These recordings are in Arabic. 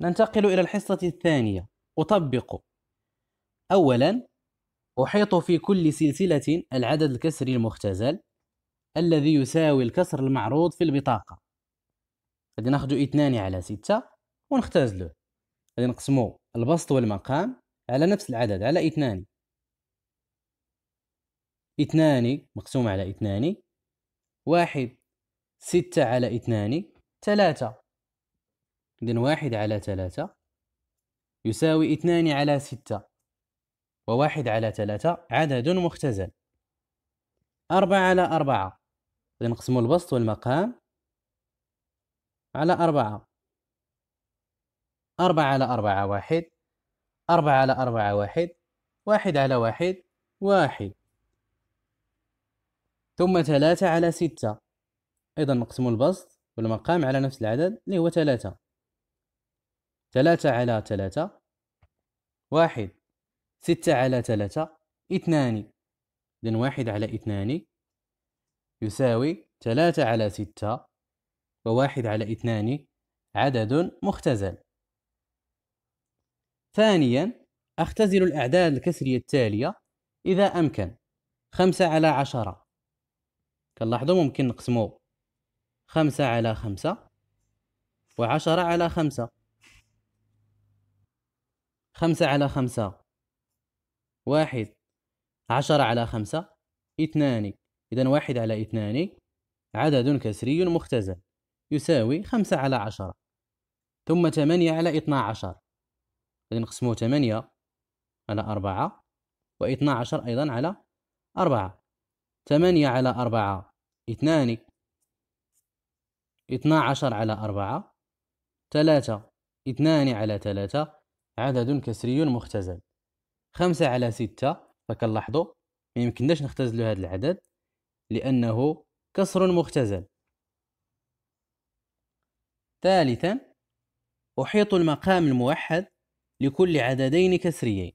ننتقل إلى الحصة الثانية أطبق أولا أحيط في كل سلسلة العدد الكسري المختزل الذي يساوي الكسر المعروض في البطاقة غادي ناخذ اثنان على ستة ونختزلوه غادي نقسمو البسط والمقام على نفس العدد على اثنان اثنان مقسوم على اثنان واحد ستة على اثنان ثلاثة إذن واحد على ثلاثة يساوي اثنان على ستة وواحد على ثلاثة عدد مختزل أربعة على أربعة إذن نقسم البسط والمقام على أربعة أربعة على أربعة واحد أربعة على أربعة واحد واحد على واحد واحد ثم ثلاثة على ستة أيضا نقسم البسط والمقام على نفس العدد اللي هو ثلاثة ثلاثة على ثلاثة واحد ستة على ثلاثة اثنان إذن واحد على اثنان يساوي ثلاثة على ستة وواحد على اثنان عدد مختزل ثانيا أختزل الأعداد الكسرية التالية إذا أمكن خمسة على عشرة كنلاحظوا ممكن نقسمو خمسة على خمسة وعشرة على خمسة خمسة على خمسة واحد عشرة على خمسة اثنان إذا واحد على اثنان عدد كسري مختزل يساوي خمسة على عشرة ثم ثمانية على اثنا عشر إذا نقسمو ثمانية على أربعة واثنا عشر أيضا على أربعة ثمانية على أربعة اثنان اثنا عشر على أربعة ثلاثة اثنان على ثلاثة عدد كسري مختزل خمسة على ستة فكنلاحظوا ما يمكنناش نختزل هذا العدد لأنه كسر مختزل ثالثا أحيط المقام الموحد لكل عددين كسريين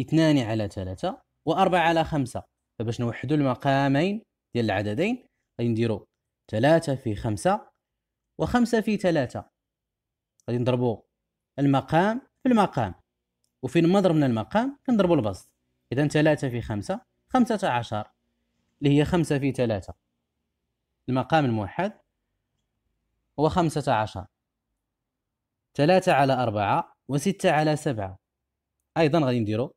اثنان على ثلاثة وأربعة على خمسة فباش نوحدوا المقامين ديال العددين غادي نديرو ثلاثة في خمسة وخمسة في ثلاثة غادي نضربو المقام في المقام وفين ما ضربنا المقام كنضربوا البسط اذا 3 في 5 15 اللي هي 5 في 3 المقام الموحد هو 15 3 على 4 و6 على 7 ايضا غادي نديرو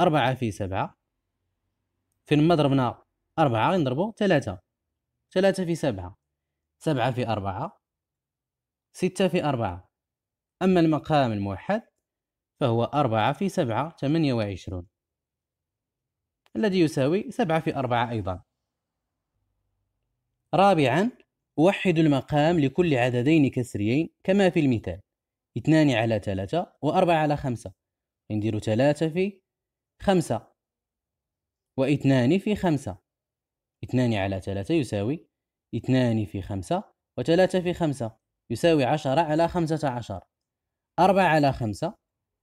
4 في 7 فين ما ضربنا 4 غنضربو 3 3 في 7 7 في 4 6 في 4 اما المقام الموحد فهو أربعة في سبعة ثمانية وعشرون الذي يساوي سبعة في أربعة أيضا رابعا وحد المقام لكل عددين كسريين كما في المثال اثنان على ثلاثة وأربعة على خمسة ندير ثلاثة في خمسة واثنان في خمسة اثنان على ثلاثة يساوي اثنان في خمسة وثلاثة في خمسة يساوي عشرة على خمسة عشر أربعة على خمسة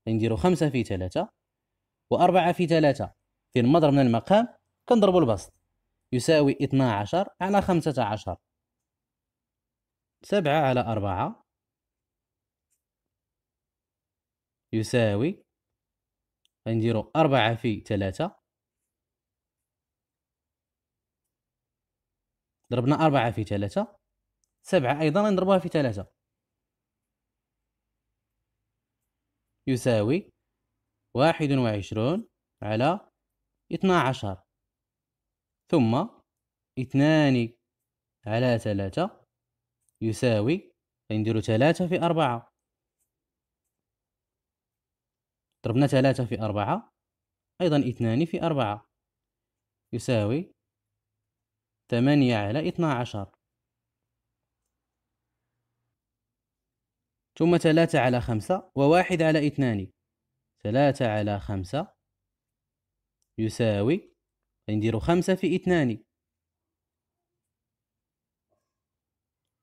غنديرو خمسة في تلاتة و أربعة في تلاتة في المضرب من المقام كنضربو البسط يساوي اثنا عشر على خمسة عشر سبعة على أربعة يساوي غنديرو أربعة في تلاتة ضربنا أربعة في تلاتة سبعة أيضا غنضربوها في تلاتة يساوي واحد وعشرون على اثنا عشر ثم اثنان على ثلاثة يساوي نديرو ثلاثة في أربعة ضربنا ثلاثة في أربعة أيضا اثنان في أربعة يساوي ثمانية على اثنا عشر ثم ثلاثة على خمسة وواحد على اثنان ثلاثة على خمسة يساوي ندير خمسة في اثنان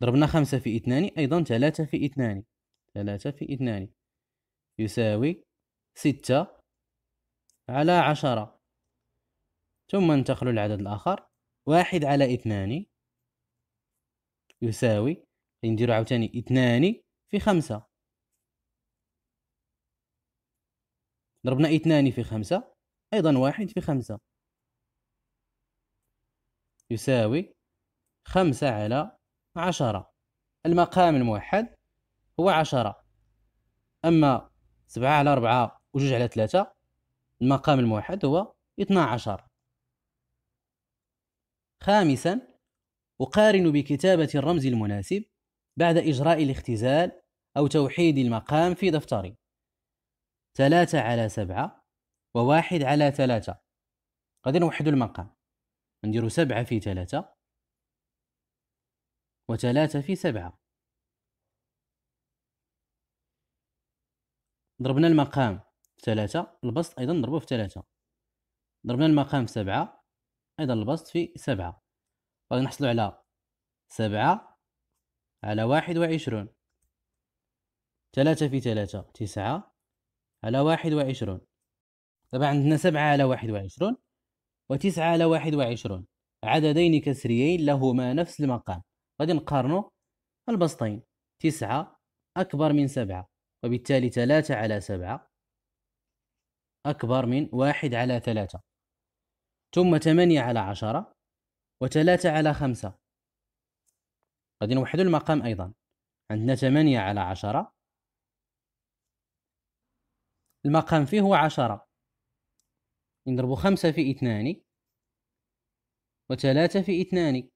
ضربنا خمسة في اثنان أيضا ثلاثة في اثنان ثلاثة في اثنان يساوي ستة على عشرة ثم ننتقل للعدد الآخر واحد على اثنان يساوي ندير عاوتاني اثنان في خمسة ضربنا اثنان في خمسة أيضا واحد في خمسة يساوي خمسة على عشرة المقام الموحد هو عشرة أما سبعة على أربعة وجوج على ثلاثة المقام الموحد هو اثنا عشر خامسا أقارن بكتابة الرمز المناسب بعد إجراء الاختزال أو توحيد المقام في دفتري ثلاثة على سبعة وواحد على ثلاثة غادي نوحدو المقام نديرو سبعة في ثلاثة وثلاثة في سبعة ضربنا المقام في ثلاثة البسط أيضا نضربه في ثلاثة ضربنا المقام في سبعة أيضا البسط في سبعة غادي نحصلو على سبعة على واحد وعشرون ثلاثة في ثلاثة تسعة على واحد وعشرون طبعا عندنا سبعة على واحد وعشرون وتسعة على واحد وعشرون عددين كسريين لهما نفس المقام غادي نقارنو البسطين تسعة أكبر من سبعة وبالتالي ثلاثة على سبعة أكبر من واحد على ثلاثة ثم ثمانية على عشرة وثلاثة على خمسة غادي نوحدوا المقام ايضا عندنا 8 على 10 المقام فيه هو 10 نضربوا 5 في 2 و3 في 2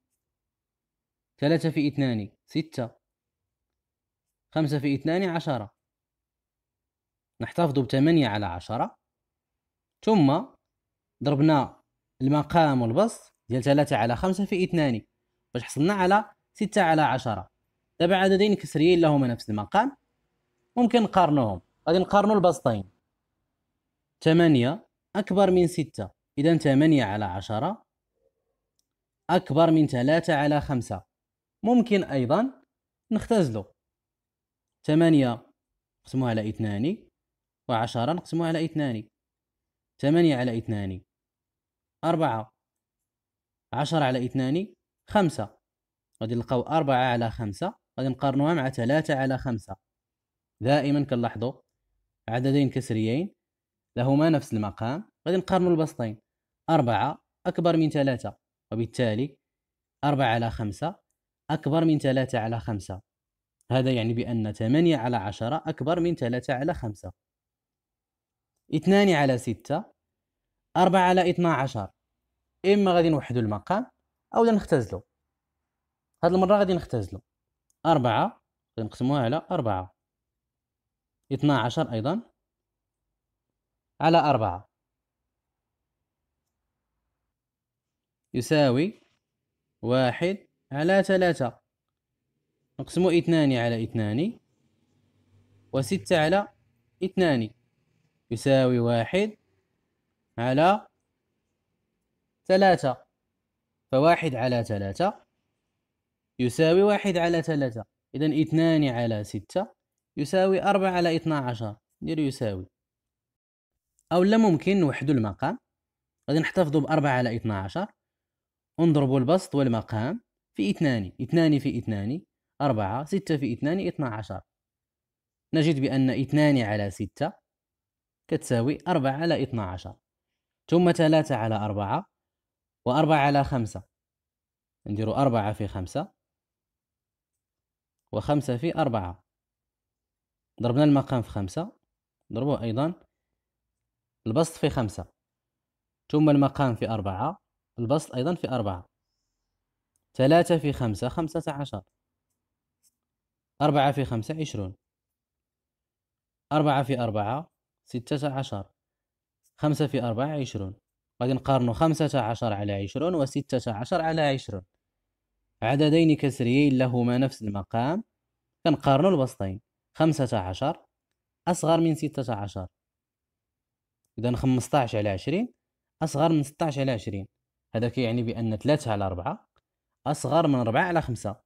3 في 2 6 5 في 2 10 نحتفظ ب 8 على 10 ثم ضربنا المقام والبسط ديال 3 على 5 في 2 باش حصلنا على 6 على 10 دابا عددين كسريين لهما نفس المقام ممكن نقارنوهم غادي نقارنو البسطين 8 أكبر من 6 إذا 8 على 10 أكبر من 3 على 5 ممكن أيضا نختزلو 8 نقسموها على 2 و10 على 2 8 على 2 4 10 على 2 5 غادي نلقاو أربعة على خمسة غادي نقارنوها مع ثلاثة على خمسة دائما كنلاحظو عددين كسريين لهما نفس المقام غادي نقارنو البسطين أربعة أكبر من ثلاثة وبالتالي أربعة على خمسة أكبر من ثلاثة على خمسة هذا يعني بأن ثمانية على عشرة أكبر من ثلاثة على خمسة اثنان على ستة أربعة على اثنا عشر إما غادي نوحدو المقام أو نختزلو هاد المرة غادي نختزلو أربعة غنقسموها على أربعة اثنا عشر أيضا على أربعة يساوي واحد على ثلاثة نقسمو اثنان على اثنان وستة على اثنان يساوي واحد على ثلاثة فواحد على ثلاثة يساوي واحد على ثلاثة إذا اثنان على ستة يساوي أربعة على اثنا عشر ندير يساوي أو لا ممكن نوحدو المقام غادي نحتفظو بأربعة على اثنا عشر ونضربو البسط والمقام في اثنان اثنان في اثنان أربعة ستة في اثنان اثنا عشر نجد بأن اثنان على ستة كتساوي أربعة على اثنا عشر ثم ثلاثة على أربعة وأربعة على خمسة نديرو أربعة في خمسة وخمسة في أربعة ضربنا المقام في خمسة ضربوه أيضا البسط في خمسة ثم المقام في أربعة البسط أيضا في أربعة ثلاثة في خمسة خمسة عشر أربعة في خمسة عشرون أربعة في أربعة ستة عشر خمسة في أربعة عشرون غادي نقارنو خمسة عشر على عشرون وستة عشر على عشرون عددين كسريين لهما نفس المقام كنقارنوا الوسطين خمسة عشر أصغر من ستة عشر إذا خمسطاش على عشرين أصغر من ستاش على عشرين هذا كيعني بأن ثلاثة على ربعة أصغر من ربعة على خمسة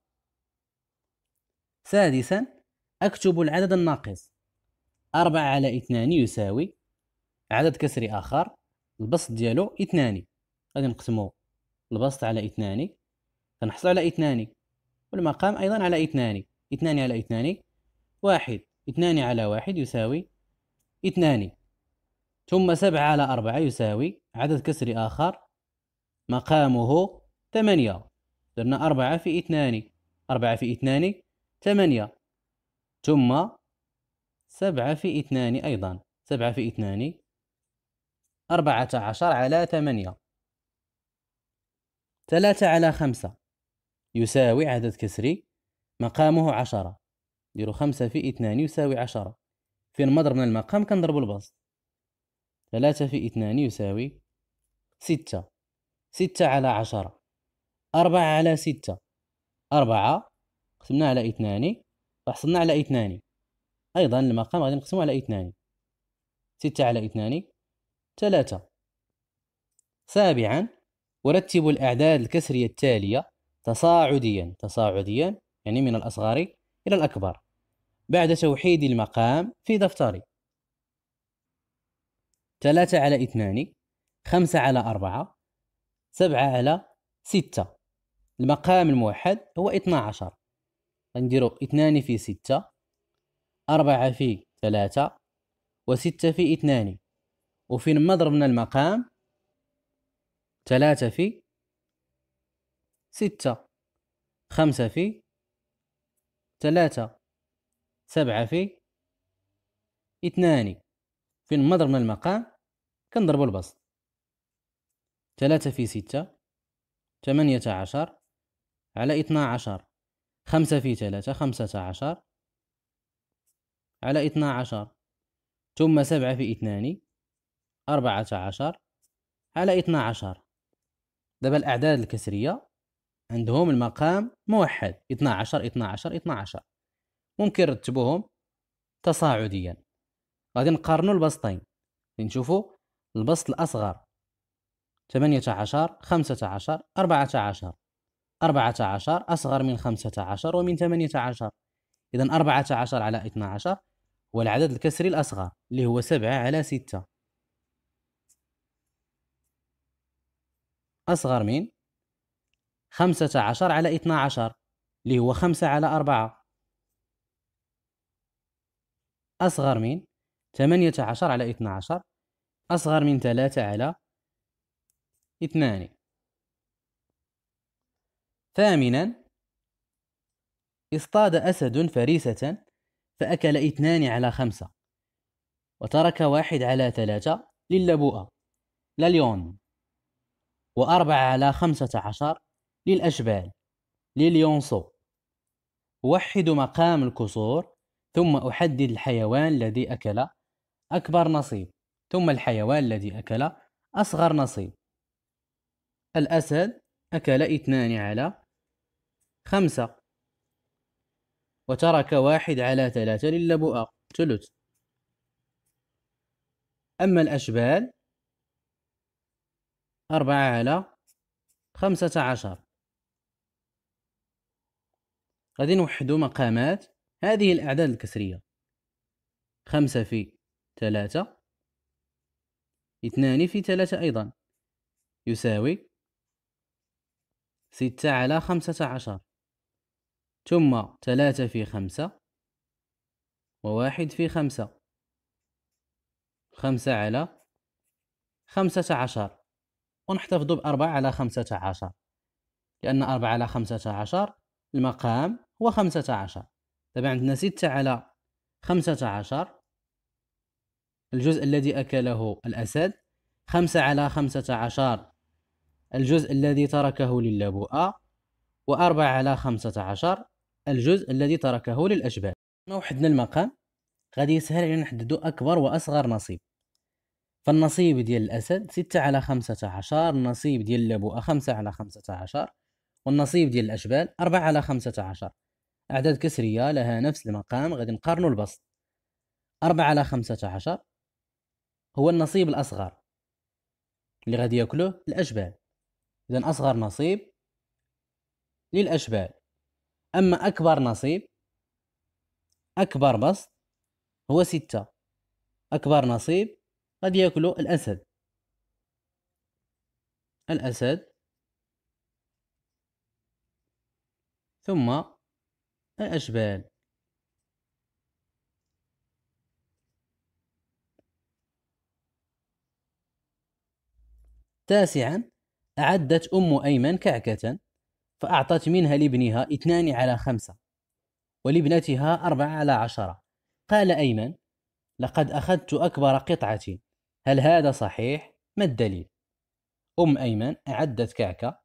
سادسا أكتب العدد الناقص أربعة على اثنان يساوي عدد كسري آخر البسط ديالو اثنان غادي نقسمو البسط على اثنان سنحصل على اثنان والمقام أيضا على اثنان اثنان على اثنان واحد اثنان على واحد يساوي اثنان ثم سبعة على أربعة يساوي عدد كسري آخر مقامه ثمانية درنا أربعة في اثنان أربعة في اثنان ثمانية ثم سبعة في اثنان أيضا سبعة في اثنان أربعة عشر على ثمانية ثلاثة على خمسة يساوي عدد كسري مقامه عشرة نديرو خمسة في اثنان يساوي عشرة فين ما ضربنا المقام كنضربو البسط ثلاثة في اثنان يساوي ستة ستة على عشرة أربعة على ستة أربعة قسمناها على اثنان فحصلنا على اثنان أيضا المقام غادي نقسمو على اثنان ستة على اثنان ثلاثة سابعا ورتبوا الأعداد الكسرية التالية تصاعديا تصاعديا يعني من الأصغر إلى الأكبر بعد توحيد المقام في دفتري ثلاثة على اثنان خمسة على أربعة سبعة على ستة المقام الموحد هو اثنا عشر غنديرو اثنان في ستة أربعة في ثلاثة وستة في اثنان وفين ما ضربنا المقام ثلاثة في ستة خمسة في ثلاثة سبعة في اثنان فين المضرب من المقام كنضربو البسط ثلاثة في ستة ثمانية عشر على اثنا عشر خمسة في ثلاثة خمسة عشر على اثنا عشر ثم سبعة في اثنان أربعة عشر على اثنا عشر دابا الأعداد الكسرية عندهم المقام موحد 12 12 12 ممكن رتبوهم تصاعديا غادي نقارنوا البسطين نشوفوا البسط الاصغر 18 15 14 14 أصغر من 15 ومن 18 إذا 14 على 12 هو العدد الكسري الأصغر اللي هو 7 على 6 أصغر من خمسة عشر على اثنا عشر اللي هو خمسة على أربعة أصغر من ثمانية عشر على اثنا عشر أصغر من ثلاثة على اثنان ثامنا اصطاد أسد فريسة فأكل اثنان على خمسة وترك واحد على ثلاثة للبؤة لليون وأربعة على خمسة عشر للأجبال لليونسو أوحد مقام الكسور ثم أحدد الحيوان الذي أكل أكبر نصيب ثم الحيوان الذي أكل أصغر نصيب الأسد أكل اثنان على خمسة وترك واحد على ثلاثة للبؤة ثلث أما الأشبال أربعة على خمسة عشر غادي نوحدو مقامات هذه الأعداد الكسرية خمسة في ثلاثة اثنان في ثلاثة أيضا يساوي ستة على خمسة عشر ثم ثلاثة في خمسة وواحد في خمسة خمسة على خمسة عشر ونحتفظ بأربعة على خمسة عشر لأن أربعة على خمسة عشر المقام هو خمسة عشر دابا عندنا ستة على خمسة عشر الجزء الذي أكله الأسد خمسة على خمسة عشر الجزء الذي تركه للبؤة وأربعة على خمسة عشر الجزء الذي تركه للأشبال ما وحدنا المقام غادي يسهل علينا نحددو أكبر وأصغر نصيب فالنصيب ديال الأسد ستة على خمسة عشر النصيب ديال اللبؤة خمسة على خمسة عشر والنصيب ديال الأشبال 4 على 15 أعداد كسرية لها نفس المقام غادي نقارنوا البسط 4 على 15 هو النصيب الأصغر اللي غادي ياكلوه الأشبال إذا أصغر نصيب للأشبال أما أكبر نصيب أكبر بسط هو ستة أكبر نصيب غادي ياكلو الأسد الأسد ثم الأجبال تاسعا أعدت أم أيمن كعكة فأعطت منها لابنها اثنان على خمسة ولابنتها أربعة على عشرة قال أيمن لقد أخذت أكبر قطعة هل هذا صحيح؟ ما الدليل؟ أم أيمن أعدت كعكة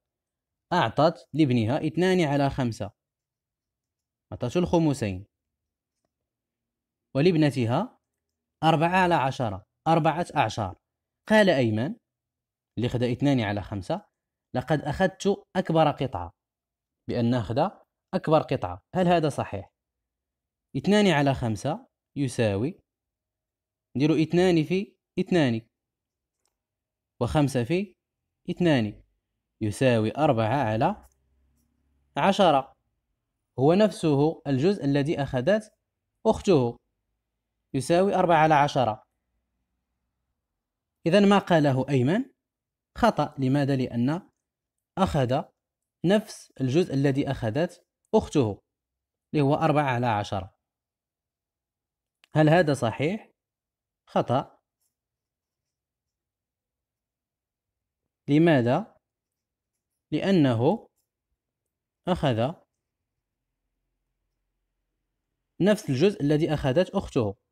أعطت لابنها اثنان على خمسة أعطته الخمسين ولابنتها أربعة على عشرة أربعة أعشار قال أيمن اللي خدا اثنان على خمسة لقد أخذت أكبر قطعة بأن أخذ أكبر قطعة هل هذا صحيح؟ اثنان على خمسة يساوي نديرو اثنان في اثنان وخمسة في اثنان يساوي أربعة على عشرة هو نفسه الجزء الذي أخذت أخته يساوي أربعة على عشرة إذا ما قاله أيمن خطأ لماذا؟ لأن أخذ نفس الجزء الذي أخذت أخته اللي هو أربعة على عشرة هل هذا صحيح؟ خطأ لماذا؟ لأنه أخذ نفس الجزء الذي أخذت أخته